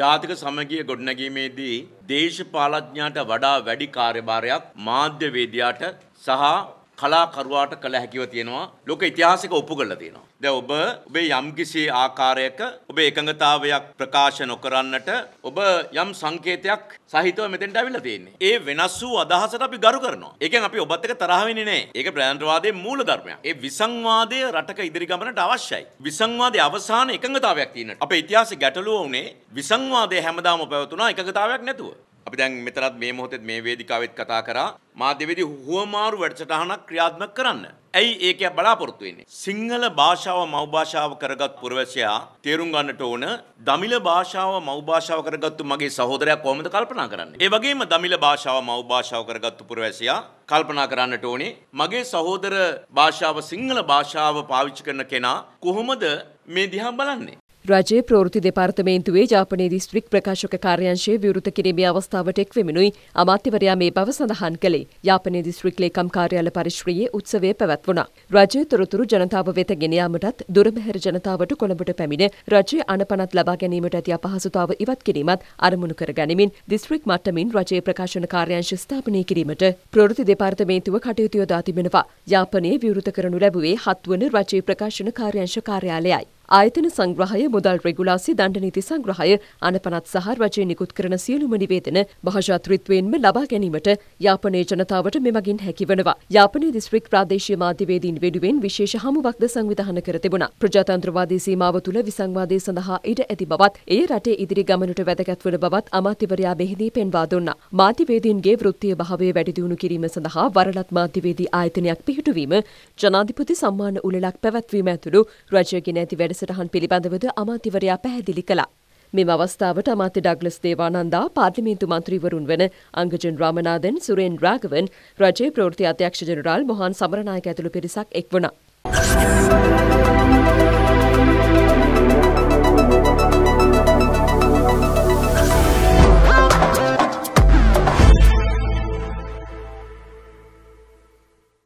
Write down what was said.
ජාතික සමගිය ගොඩනැගීමේදී දේශපාලඥයාට වඩා වැඩි කාර්යභාරයක් මාධ්‍යවේදියාට සහ කලාකරුවාට කළ හැකිව තියෙනවා ලෝක ඉතිහාසික ඔප්පු කරලා තියෙනවා. දැන් ඔබ ඔබේ යම්කිසි ආකාරයක ඔබේ එකඟතාවයක් ප්‍රකාශ නොකරන්නට ඔබ යම් සංකේතයක් සහිතව මෙතෙන්ට අවිල්ලා තියෙන්නේ. ඒ වෙනස් වූ අදහසට අපි ගරු කරනවා. ඒකෙන් අපි ඔබත් එක්ක තරහ වෙන්නේ නැහැ. ඒක ප්‍රාන්තවාදයේ මූල ධර්මයක්. ඒ විසංවාදය රටක ඉදිරි ගමනට අවශ්‍යයි. විසංවාදයේ අවසාන එකඟතාවයක් තියෙනට. අපේ ඉතිහාසයේ ගැටලුව උනේ විසංවාදය හැමදාම පැවතුණා එකඟතාවයක් නැතුව. අපි දැන් මෙතනත් මේ මොහොතේ මේ වේදිකාවෙත් කතා කරා මාධ්‍යවේදී හුවමාරු වැඩසටහනක් ක්‍රියාත්මක කරන්න. ඇයි ඒකේ බලාපොරොත්තු වෙන්නේ? සිංහල භාෂාව මව් භාෂාව කරගත් පුරවැසියා තේරුම් ගන්නට ඕන දමිළ භාෂාව මව් භාෂාව කරගත්තු මගේ සහෝදරයා කොහොමද කල්පනා කරන්නේ? ඒ වගේම දමිළ භාෂාව මව් භාෂාව කරගත්තු පුරවැසියා කල්පනා කරන්නට ඕනේ මගේ සහෝදර භාෂාව සිංහල භාෂාව පාවිච්චි කරන කෙනා කොහොමද මේ දිහා බලන්නේ? රජයේ ප්‍රවෘති දෙපාර්තමේන්තුවේ ජාපනයේ දිස්ත්‍රික් ප්‍රකාශක කාර්යංශයේ විවෘත කිරීමේ අවස්ථාවට එක් වෙමිනුයි අමාත්‍යවරයා මේ බව සඳහන් කළේ. යාපනයේ දිස්ත්‍රික් ලේකම් කාර්යාල පරිශ්‍රයේ උත්සවය පැවැත්වුණා. රජයේ තොරතුරු ජනතාව වෙත ගෙන යාමටත් දුරබැහැර ජනතාවට කොළඹට පැමිණ රජයේ අනපනත් ලබා ගැනීමට ඇති අපහසුතාව ඉවත් කිරීමත් අරමුණු කරගනිමින් දිස්ත්‍රික් මට්ටමින් රජයේ ප්‍රකාශන කාර්යංශ ස්ථාපනය කිරීමට ප්‍රවෘති දෙපාර්තමේන්තුව කටයුතු යොදා තිබෙනවා. යාපනයේ විවෘත කරනු ලැබුවේ හත්වන රජයේ ප්‍රකාශන කාර්යංශ කාර්යාලයයි. ආයතන සංග්‍රහය මුදල් රෙගුලාසි දණ්ඩ නීති සංග්‍රහය අනපනත් සහ රජය නිකුත් කරන සියලුම නිවේදන භාෂාතෘත්වයෙන්ම ලබා ගැනීමට යාපනයේ ජනතාවට මෙමගින් හැකිවනවා. යාපනයේ දිස්ත්‍රික් ප්‍රාදේශීය මාධ්‍යවේදීන් වෙනුවෙන් විශේෂ හමුවක්ද සංවිධාන කර තිබුණා. ප්‍රජාතන්ත්‍රවාදී සීමාව තුළ විසංවාදය සඳහා ඉඩ ඇති බවත් එය රටේ ඉදිරි ගමනට වැදගත් වන බවත් අමාත්‍යවරයා මෙහිදී පෙන්වා දුන්නා. මාධ්‍යවේදීන්ගේ වෘත්තීය භාවය වැඩි දියුණු කිරීම සඳහා වරලත් මාධ්‍යවේදී ආයතනයක් පිහිටුවීම ජනාධිපති සම්මාන උළෙලක් පැවැත්වීම ඇතුළු රජය ගෙන ඇති වැඩ වැඩසටහන් පිළිබඳවද අමාත්‍යවරයා පැහැදිලි කළා. මෙම අවස්ථාවට අමාත්‍ය ඩග්ලස් දේවානන්දා පාර්ලිමේන්තු මන්ත්‍රීවරුන් වන අංගජන් රාමනාදන් සුරෙන් රාගවන් රජයේ ප්‍රවෘත්ති අධ්‍යක්ෂ ජනරාල් මොහන් සමරනායක ඇතුළු පිරිසක් එක් වුණා.